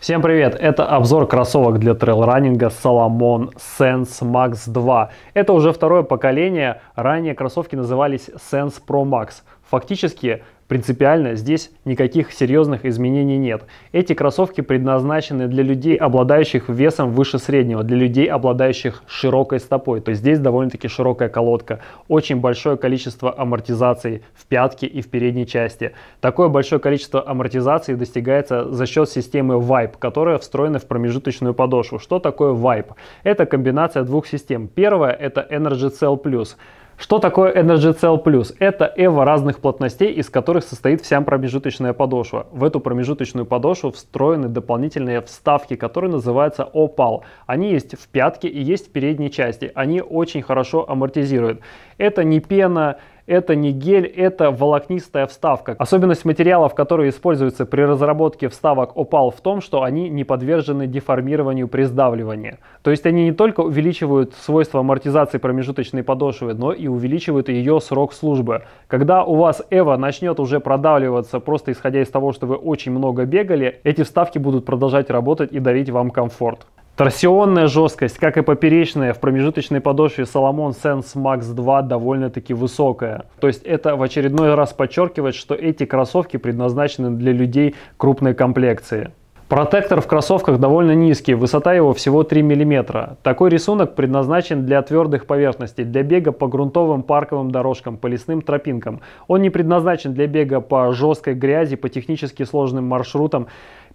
Всем привет! Это обзор кроссовок для трейл трейлранинга Salomon Sense Max 2. Это уже второе поколение. Ранее кроссовки назывались Sense Pro Max. Фактически Принципиально здесь никаких серьезных изменений нет. Эти кроссовки предназначены для людей, обладающих весом выше среднего, для людей, обладающих широкой стопой. То есть здесь довольно-таки широкая колодка, очень большое количество амортизаций в пятке и в передней части. Такое большое количество амортизаций достигается за счет системы Vibe, которая встроена в промежуточную подошву. Что такое Vibe? Это комбинация двух систем. Первая это Energy Cell Plus. Что такое Energy Cell Plus? Это эва разных плотностей, из которых состоит вся промежуточная подошва. В эту промежуточную подошву встроены дополнительные вставки, которые называются Opal. Они есть в пятке и есть в передней части. Они очень хорошо амортизируют. Это не пена, это не гель, это волокнистая вставка. Особенность материалов, которые используются при разработке вставок Opal в том, что они не подвержены деформированию при сдавливании. То есть они не только увеличивают свойства амортизации промежуточной подошвы, но и увеличивают ее срок службы. Когда у вас Eva начнет уже продавливаться просто исходя из того, что вы очень много бегали, эти вставки будут продолжать работать и дарить вам комфорт. Торсионная жесткость, как и поперечная, в промежуточной подошве Salomon Sense Max 2 довольно-таки высокая. То есть это в очередной раз подчеркивает, что эти кроссовки предназначены для людей крупной комплекции. Протектор в кроссовках довольно низкий, высота его всего 3 мм. Такой рисунок предназначен для твердых поверхностей, для бега по грунтовым парковым дорожкам, по лесным тропинкам. Он не предназначен для бега по жесткой грязи, по технически сложным маршрутам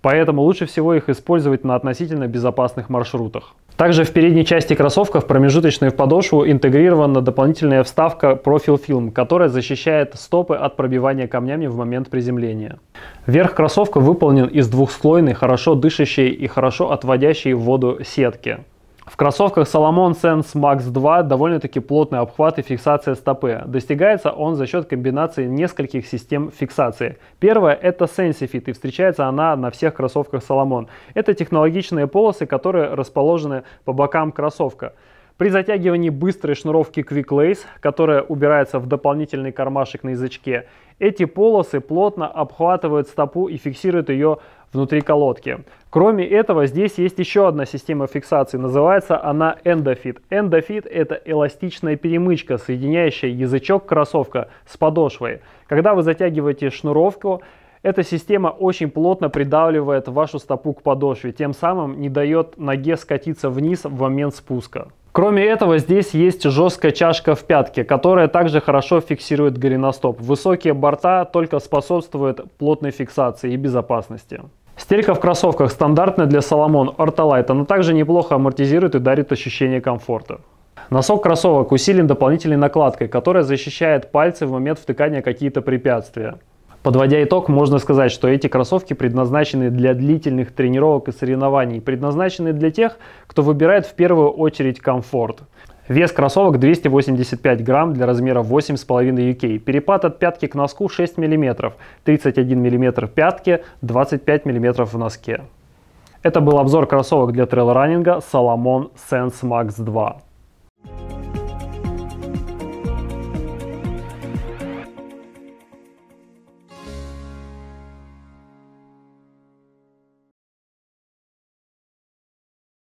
поэтому лучше всего их использовать на относительно безопасных маршрутах. Также в передней части кроссовка в промежуточную подошву интегрирована дополнительная вставка профиль-фильм, которая защищает стопы от пробивания камнями в момент приземления. Верх кроссовка выполнен из двухслойной, хорошо дышащей и хорошо отводящей воду сетки. В кроссовках Salomon Sense Max 2 довольно-таки плотный обхват и фиксация стопы. Достигается он за счет комбинации нескольких систем фиксации. Первая – это SensiFit, и встречается она на всех кроссовках Salomon. Это технологичные полосы, которые расположены по бокам кроссовка. При затягивании быстрой шнуровки Quick Lace, которая убирается в дополнительный кармашек на язычке, эти полосы плотно обхватывают стопу и фиксируют ее внутри колодки. Кроме этого, здесь есть еще одна система фиксации, называется она EndoFit. EndoFit – это эластичная перемычка, соединяющая язычок-кроссовка с подошвой. Когда вы затягиваете шнуровку, эта система очень плотно придавливает вашу стопу к подошве, тем самым не дает ноге скатиться вниз в момент спуска. Кроме этого, здесь есть жесткая чашка в пятке, которая также хорошо фиксирует голеностоп. Высокие борта только способствуют плотной фиксации и безопасности. Стелька в кроссовках стандартная для Salomon Ortolite, она также неплохо амортизирует и дарит ощущение комфорта. Носок кроссовок усилен дополнительной накладкой, которая защищает пальцы в момент втыкания какие-то препятствия. Подводя итог, можно сказать, что эти кроссовки предназначены для длительных тренировок и соревнований, предназначены для тех, кто выбирает в первую очередь комфорт. Вес кроссовок 285 грамм для размера 8,5 UK. Перепад от пятки к носку 6 мм, 31 мм пятки, 25 мм в носке. Это был обзор кроссовок для трейлранинга Salomon Sense Max 2.